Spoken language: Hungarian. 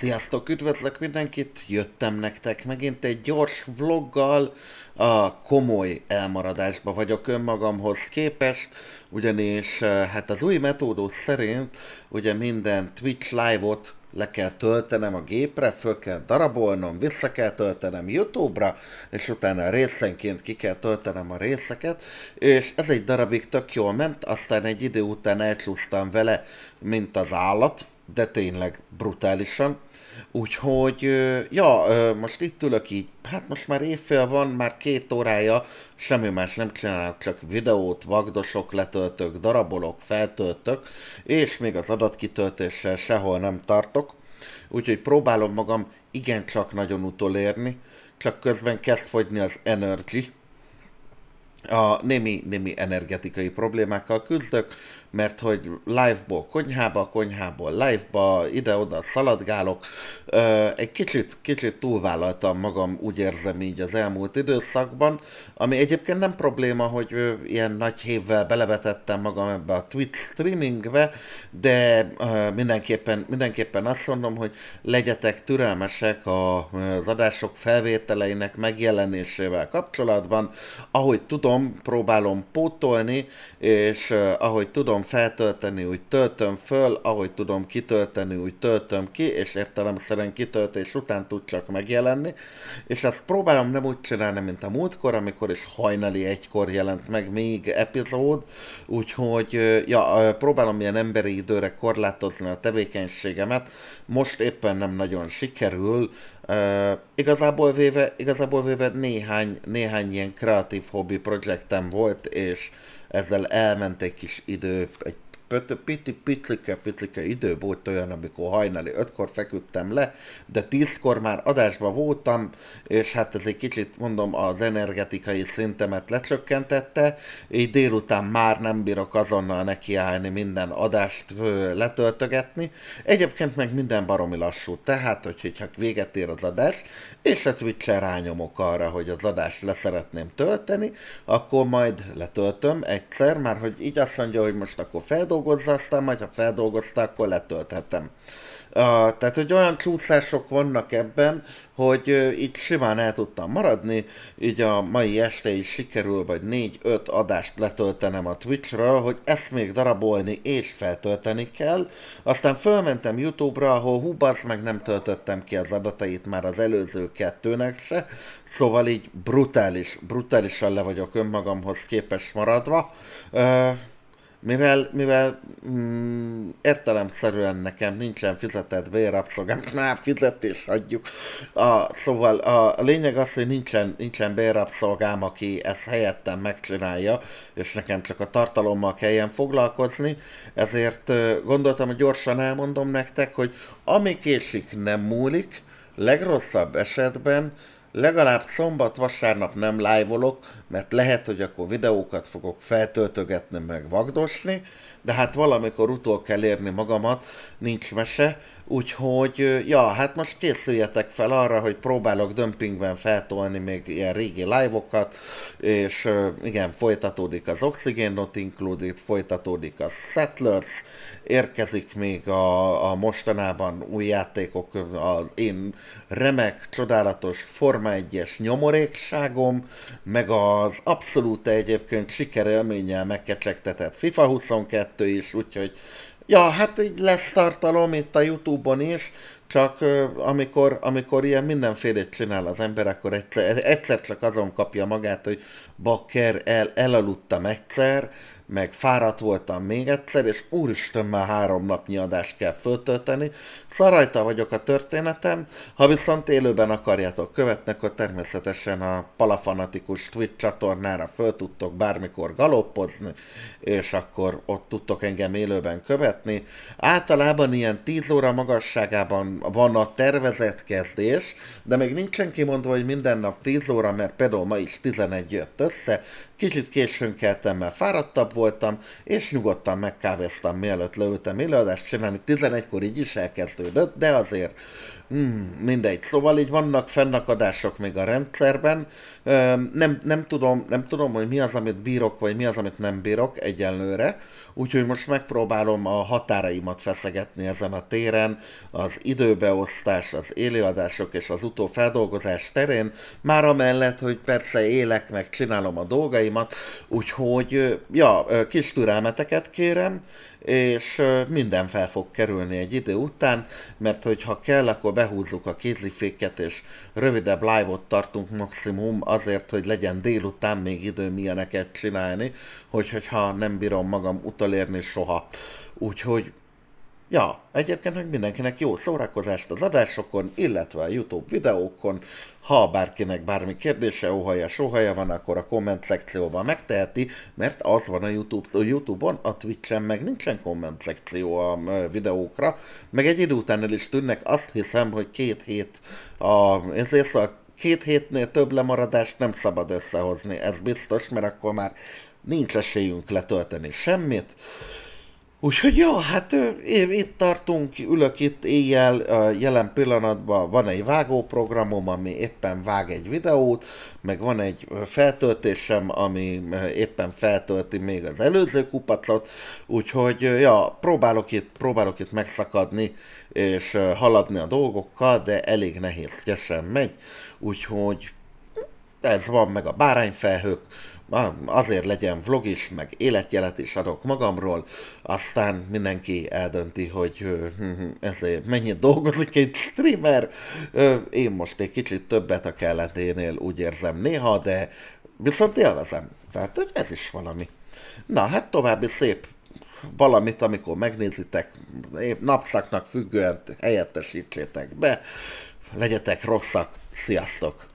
Sziasztok, üdvözlök mindenkit, jöttem nektek megint egy gyors vloggal, a komoly elmaradásba vagyok önmagamhoz képest, ugyanis eh, hát az új metódus szerint ugye minden Twitch live-ot le kell töltenem a gépre, föl kell darabolnom, vissza kell töltenem YouTube-ra, és utána részenként ki kell töltenem a részeket, és ez egy darabig tök jól ment, aztán egy idő után elcsúsztam vele, mint az állat, de tényleg brutálisan. Úgyhogy, ja, most itt ülök így, hát most már évfél van, már két órája, semmi más nem csinálok, csak videót, vagdosok, letöltök, darabolok, feltöltök, és még az adatkitöltéssel sehol nem tartok. Úgyhogy próbálom magam igencsak nagyon utolérni, csak közben kezd fogyni az energy, a némi, némi energetikai problémákkal küzdök, mert hogy live-ból konyhába, konyhából live-ba, ide-oda szaladgálok. Egy kicsit, kicsit túlvállaltam magam, úgy érzem így az elmúlt időszakban, ami egyébként nem probléma, hogy ilyen nagy hévvel belevetettem magam ebbe a Twitch streamingbe, de mindenképpen, mindenképpen azt mondom, hogy legyetek türelmesek az adások felvételeinek megjelenésével kapcsolatban, ahogy tudom, tudom, próbálom pótolni, és uh, ahogy tudom feltölteni, úgy töltöm föl, ahogy tudom kitölteni, úgy töltöm ki, és értelemszerűen kitöltés után tud csak megjelenni, és ezt próbálom nem úgy csinálni, mint a múltkor, amikor is hajnali egykor jelent meg még epizód, úgyhogy uh, ja, próbálom ilyen emberi időre korlátozni a tevékenységemet, most éppen nem nagyon sikerül, Uh, igazából, véve, igazából véve néhány, néhány ilyen kreatív hobbi projektem volt, és ezzel elment egy kis idő, egy piti-picike, picike idő volt olyan, amikor hajnali ötkor feküdtem le, de tízkor már adásba voltam, és hát ez egy kicsit, mondom, az energetikai szintemet lecsökkentette, így délután már nem bírok azonnal nekiállni minden adást letöltögetni. Egyébként meg minden baromi lassú, tehát, hogyha véget ér az adás, és a twitch rányomok arra, hogy az adást leszeretném tölteni, akkor majd letöltöm egyszer, már hogy így azt mondja, hogy most akkor feldolgozom, feldolgozza, aztán majd ha feldolgozta, akkor letölthetem. Uh, tehát, hogy olyan csúszások vannak ebben, hogy uh, itt simán el tudtam maradni, így a mai este is sikerül, vagy 4-5 adást letöltenem a twitch Twitch-ről, hogy ezt még darabolni és feltölteni kell. Aztán fölmentem YouTube-ra, ahol hubasz, meg nem töltöttem ki az adatait már az előző kettőnek se, szóval így brutális, brutálisan le vagyok önmagamhoz képes maradva. Uh, mivel, mivel mm, értelemszerűen nekem nincsen fizetett bérrabszolgám, már fizetés adjuk. A, szóval a, a lényeg az, hogy nincsen, nincsen bérrabszolgám, aki ezt helyettem megcsinálja, és nekem csak a tartalommal kelljen foglalkozni, ezért gondoltam, hogy gyorsan elmondom nektek, hogy ami késik nem múlik, legrosszabb esetben legalább szombat-vasárnap nem live mert lehet, hogy akkor videókat fogok feltöltögetni, meg vagdosni, de hát valamikor utol kell érni magamat, nincs mese, Úgyhogy, ja, hát most készüljetek fel arra, hogy próbálok dömpingben feltolni még ilyen régi live-okat, és igen, folytatódik az Oxygen Not Included, folytatódik a Settlers, érkezik még a, a mostanában új játékok, az én remek, csodálatos Forma 1-es nyomorékságom, meg az abszolút egyébként sikerélménnyel megkecsegtetett FIFA 22 is, úgyhogy Ja, hát így lesz tartalom itt a Youtube-on is, csak amikor, amikor ilyen mindenfélét csinál az ember, akkor egyszer, egyszer csak azon kapja magát, hogy bakker, el, elaludtam egyszer, meg fáradt voltam még egyszer, és úristen, már három napnyi adást kell föltölteni. Szóval rajta vagyok a történetem, ha viszont élőben akarjátok követni, akkor természetesen a Palafanatikus Twitch csatornára föl tudtok bármikor galoppozni, és akkor ott tudtok engem élőben követni. Általában ilyen 10 óra magasságában van a tervezett kezdés, de még nincsen kimondva, hogy minden nap 10 óra, mert például ma is 11 jött össze, Kicsit későn keltem, mert fáradtabb voltam, és nyugodtan megkávéztam, mielőtt leültem előadást csinálni. 11-kor így is elkezdődött, de azért mm, mindegy. Szóval így vannak fennakadások még a rendszerben. Nem, nem, tudom, nem tudom, hogy mi az, amit bírok, vagy mi az, amit nem bírok egyenlőre. Úgyhogy most megpróbálom a határaimat feszegetni ezen a téren, az időbeosztás, az élőadások és az utófeldolgozás terén, már amellett, hogy persze élek, meg csinálom a dolgaim gondolataimat. Úgyhogy, ja, kis türelmeteket kérem, és minden fel fog kerülni egy idő után, mert hogyha kell, akkor behúzzuk a kéziféket, és rövidebb live-ot tartunk maximum azért, hogy legyen délután még idő milyeneket csinálni, hogy, hogyha nem bírom magam utolérni soha. Úgyhogy Ja, egyébként meg mindenkinek jó szórakozást az adásokon, illetve a YouTube videókon. Ha bárkinek bármi kérdése, óhaja, sóhaja van, akkor a komment szekcióban megteheti, mert az van a, YouTube, a YouTube-on, a Twitch-en meg nincsen komment szekció a videókra, meg egy idő után el is tűnnek, azt hiszem, hogy két hét a, ezért a két hétnél több lemaradást nem szabad összehozni, ez biztos, mert akkor már nincs esélyünk letölteni semmit. Úgyhogy jó, hát én itt tartunk, ülök itt éjjel, jelen pillanatban van egy vágóprogramom, ami éppen vág egy videót, meg van egy feltöltésem, ami éppen feltölti még az előző kupacot, úgyhogy ja, próbálok itt, próbálok itt megszakadni és haladni a dolgokkal, de elég nehéz, kesen megy, úgyhogy ez van, meg a bárányfelhők, azért legyen vlog is, meg életjelet is adok magamról, aztán mindenki eldönti, hogy ezért mennyit dolgozik egy streamer. Én most egy kicsit többet a kelleténél úgy érzem néha, de viszont élvezem. Tehát ez is valami. Na, hát további szép valamit, amikor megnézitek, napszaknak függően helyettesítsétek be, legyetek rosszak, sziasztok!